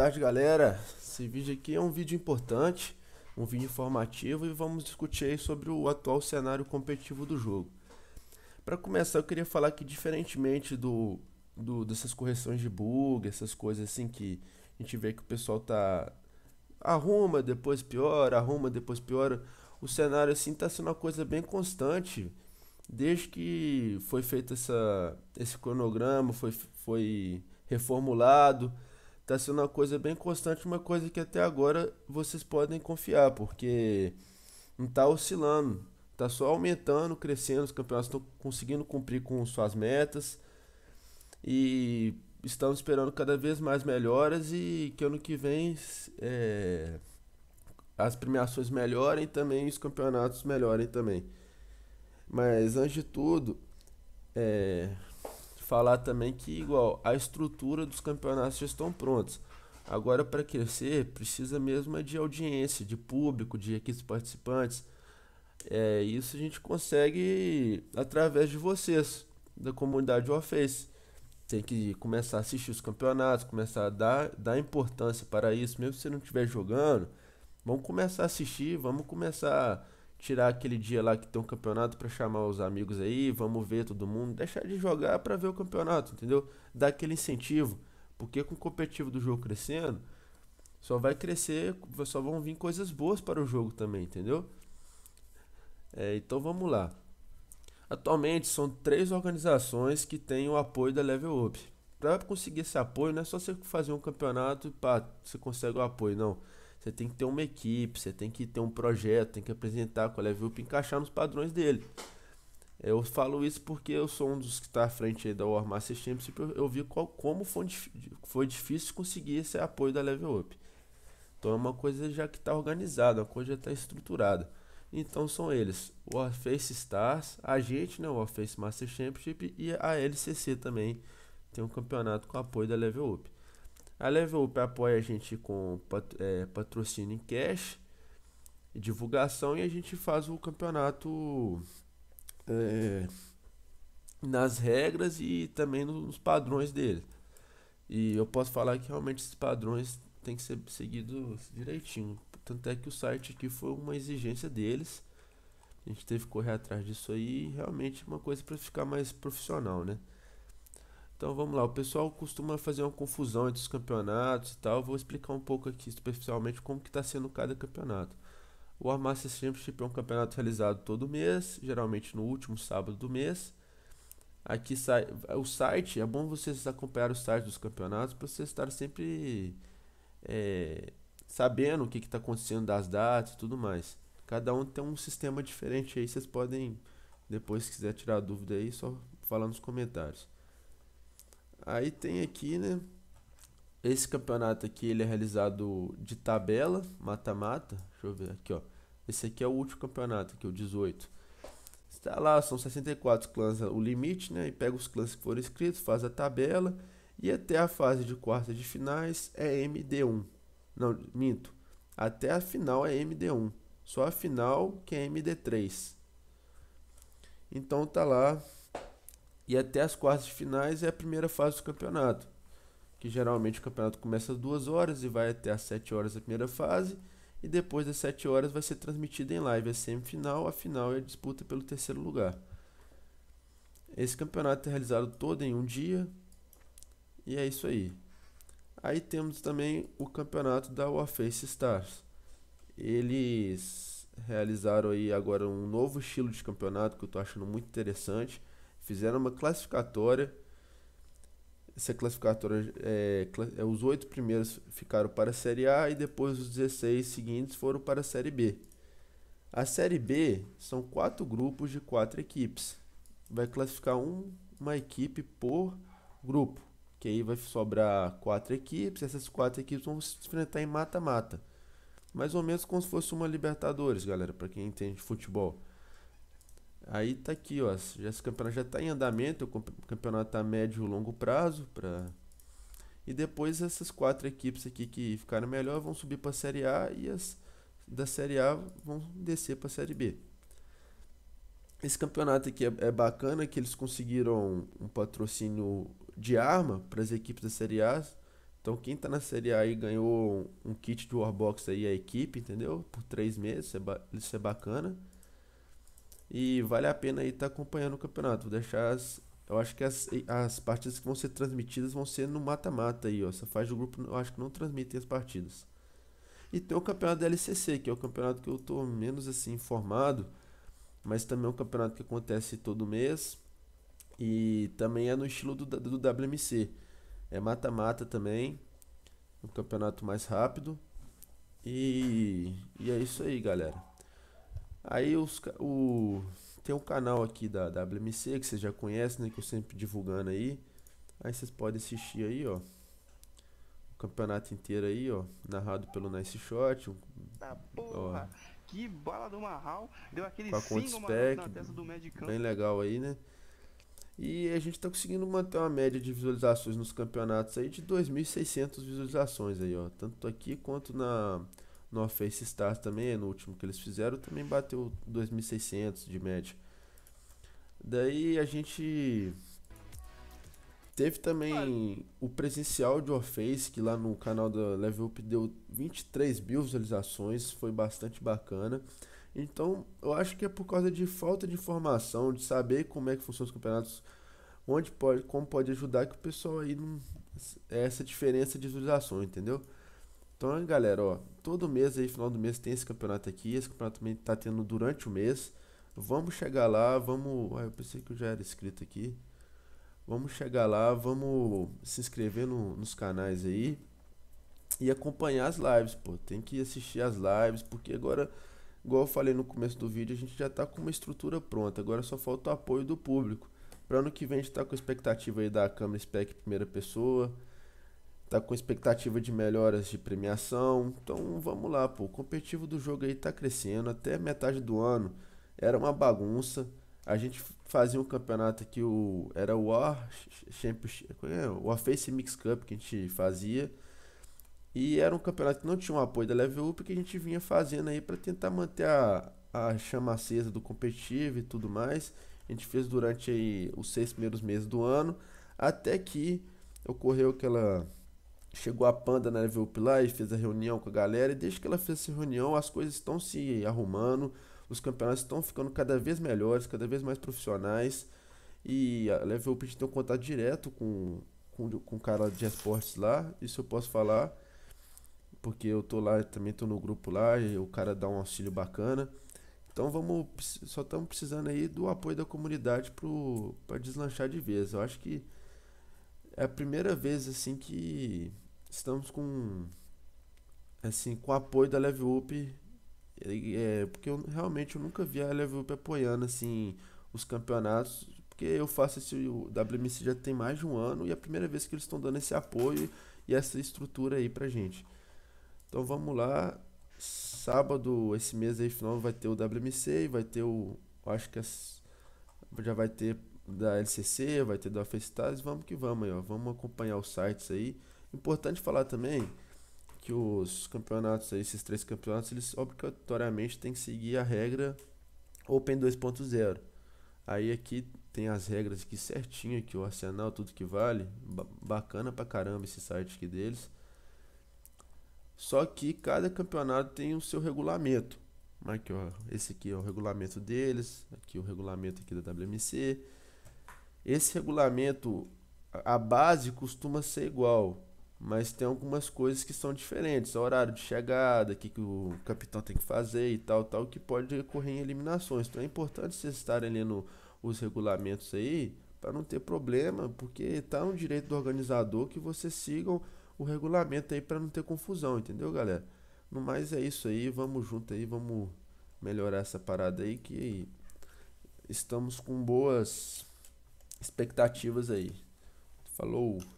tarde, galera. Esse vídeo aqui é um vídeo importante, um vídeo informativo e vamos discutir sobre o atual cenário competitivo do jogo. Para começar, eu queria falar que diferentemente do, do, dessas correções de bug, essas coisas assim que a gente vê que o pessoal tá arruma, depois piora, arruma, depois piora, o cenário assim tá sendo uma coisa bem constante desde que foi feito essa, esse cronograma, foi, foi reformulado tá sendo uma coisa bem constante, uma coisa que até agora vocês podem confiar, porque não tá oscilando, tá só aumentando, crescendo, os campeonatos estão conseguindo cumprir com suas metas e estamos esperando cada vez mais melhoras e que ano que vem é, as premiações melhorem também os campeonatos melhorem também. Mas antes de tudo, é, falar também que, igual, a estrutura dos campeonatos já estão prontos. Agora, para crescer, precisa mesmo é de audiência, de público, de equipes participantes. É, isso a gente consegue através de vocês, da comunidade Warface. Tem que começar a assistir os campeonatos, começar a dar, dar importância para isso, mesmo se não estiver jogando. Vamos começar a assistir, vamos começar tirar aquele dia lá que tem um campeonato para chamar os amigos aí, vamos ver todo mundo, deixar de jogar para ver o campeonato, entendeu? Dar aquele incentivo, porque com o competitivo do jogo crescendo, só vai crescer, só vão vir coisas boas para o jogo também, entendeu? É, então vamos lá. Atualmente são três organizações que têm o apoio da Level Up. Para conseguir esse apoio, não é só você fazer um campeonato e pá, você consegue o apoio, não. Você tem que ter uma equipe, você tem que ter um projeto, tem que apresentar qual é a Up para encaixar nos padrões dele. Eu falo isso porque eu sou um dos que está à frente da War Master Championship. Eu vi qual, como foi, foi difícil conseguir esse apoio da Level Up. Então é uma coisa já que está organizada, uma coisa já está estruturada. Então são eles, o Warface Stars, a gente, né, o Warface Master Championship e a LCC também. Tem um campeonato com apoio da Level Up. A Level Up apoia a gente com é, patrocínio em cash, divulgação e a gente faz o campeonato é, nas regras e também nos padrões dele. E eu posso falar que realmente esses padrões tem que ser seguidos direitinho. Tanto é que o site aqui foi uma exigência deles. A gente teve que correr atrás disso aí, realmente é uma coisa para ficar mais profissional, né? Então vamos lá, o pessoal costuma fazer uma confusão entre os campeonatos e tal. vou explicar um pouco aqui superficialmente como que está sendo cada campeonato. O Armaster Championship é um campeonato realizado todo mês, geralmente no último sábado do mês. Aqui sai o site, é bom vocês acompanhar o site dos campeonatos para vocês estarem sempre é, sabendo o que está acontecendo das datas e tudo mais. Cada um tem um sistema diferente aí, vocês podem, depois se quiser tirar dúvida aí, só falar nos comentários. Aí tem aqui, né? Esse campeonato aqui ele é realizado de tabela, mata-mata. Deixa eu ver aqui, ó. Esse aqui é o último campeonato, aqui, o 18. Está lá, são 64 clãs o limite, né? E pega os clãs que foram inscritos, faz a tabela. E até a fase de quartas de finais é MD1. Não, minto. Até a final é MD1. Só a final que é MD3. Então tá lá e até as quartas de finais é a primeira fase do campeonato. Que geralmente o campeonato começa às 2 horas e vai até às 7 horas a primeira fase. E depois das 7 horas vai ser transmitida em live a é semifinal, a final e é a disputa pelo terceiro lugar. Esse campeonato é realizado todo em um dia. E é isso aí. Aí temos também o campeonato da Warface Stars. Eles realizaram aí agora um novo estilo de campeonato que eu estou achando muito interessante. Fizeram uma classificatória. Essa classificatória é, é, os oito primeiros ficaram para a Série A e depois os 16 seguintes foram para a Série B. A Série B são quatro grupos de quatro equipes. Vai classificar um, uma equipe por grupo, que aí vai sobrar quatro equipes. Essas quatro equipes vão se enfrentar em mata-mata, mais ou menos como se fosse uma Libertadores, galera, para quem entende futebol. Aí tá aqui, ó. Já esse campeonato já tá em andamento, o campeonato a tá médio e longo prazo para e depois essas quatro equipes aqui que ficaram melhor vão subir para a Série A e as da Série A vão descer para a Série B. Esse campeonato aqui é, é, bacana que eles conseguiram um patrocínio de arma para as equipes da Série A. Então quem está na Série A aí ganhou um, kit de Warbox aí é a equipe, entendeu? Por três meses, isso é, é bacana. E vale a pena aí estar tá acompanhando o campeonato. Vou deixar as. Eu acho que as, as partidas que vão ser transmitidas vão ser no mata-mata aí, ó. Essa fase do grupo eu acho que não transmitem as partidas. E tem o campeonato da LCC, que é o campeonato que eu tô menos assim informado, mas também é um campeonato que acontece todo mês. E também é no estilo do, do WMC. É mata-mata também. Um campeonato mais rápido. E, e é isso aí, galera. Aí os, o, tem um canal aqui da, WMC que vocês já conhecem, né? Que eu sempre divulgando aí. Aí vocês podem assistir aí, ó. O campeonato inteiro aí, ó. Narrado pelo Nice Shot. Um, porra! ó, que bola do Marral. Deu aquele single na testa do Medicamp. Bem legal aí, né? E a gente tá conseguindo manter uma média de visualizações nos campeonatos aí de 2.600 visualizações aí, ó. Tanto aqui quanto na no Face Stars também, no último que eles fizeram, também bateu 2.600 de média. Daí a gente teve também o presencial de Orface, que lá no canal da Level Up deu 23 mil visualizações, foi bastante bacana. Então, eu acho que é por causa de falta de informação, de saber como é que funcionam os campeonatos, onde pode, como pode ajudar, que o pessoal aí não. É essa diferença de visualização, entendeu? Então, galera, ó, todo mês aí, final do mês, tem esse campeonato aqui. Esse campeonato também tá tendo durante o mês. Vamos chegar lá, vamos. Ah, eu pensei que eu já era inscrito aqui. Vamos chegar lá, vamos se inscrever no, nos canais aí e acompanhar as lives, pô. Tem que assistir as lives, porque agora, igual eu falei no começo do vídeo, a gente já tá com uma estrutura pronta. Agora só falta o apoio do público. Para ano que vem a gente tá com a expectativa aí da câmera spec primeira pessoa tá com expectativa de melhoras de premiação. Então vamos lá, pô. O competitivo do jogo aí tá crescendo. Até metade do ano era uma bagunça. A gente fazia um campeonato que o era o War Championship, é? o Face Mix Cup que a gente fazia. E era um campeonato que não tinha um apoio da Level Up que a gente vinha fazendo aí para tentar manter a, a chama acesa do competitivo e tudo mais. A gente fez durante aí os seis primeiros meses do ano, até que ocorreu aquela chegou a Panda na Level Up lá e fez a reunião com a galera, e desde que ela fez essa reunião, as coisas estão se arrumando, os campeonatos estão ficando cada vez melhores, cada vez mais profissionais, e a Level Up tem um contato direto com, com, com o cara de esportes lá, isso eu posso falar, porque eu tô lá, também tô no grupo lá, e o cara dá um auxílio bacana. Então vamos, só estamos precisando aí do apoio da comunidade para deslanchar de vez. Eu acho que é a primeira vez assim que estamos com assim com o apoio da Level Up é, porque eu realmente eu nunca vi a Level Up apoiando assim os campeonatos porque eu faço esse o WMC já tem mais de um ano e é a primeira vez que eles estão dando esse apoio e essa estrutura aí pra gente então vamos lá sábado esse mês aí final vai ter o WMC e vai ter o acho que as, já vai ter da LCC vai ter da Festival vamos que vamos aí ó vamos acompanhar os sites aí Importante falar também que os campeonatos, esses três campeonatos, eles obrigatoriamente têm que seguir a regra Open 2.0. Aí aqui tem as regras aqui certinho que o arsenal, tudo que vale. bacana pra caramba esse site aqui deles. Só que cada campeonato tem o seu regulamento. Aqui, ó, esse aqui é o regulamento deles, aqui o regulamento aqui da WMC. Esse regulamento, a base costuma ser igual, mas tem algumas coisas que são diferentes, horário de chegada, o que, que o capitão tem que fazer e tal, tal, que pode ocorrer em eliminações. Então é importante vocês estarem lendo os regulamentos aí para não ter problema, porque está no direito do organizador que vocês sigam o regulamento aí para não ter confusão, entendeu, galera? No mais é isso aí, vamos junto aí, vamos melhorar essa parada aí que estamos com boas expectativas aí. Falou.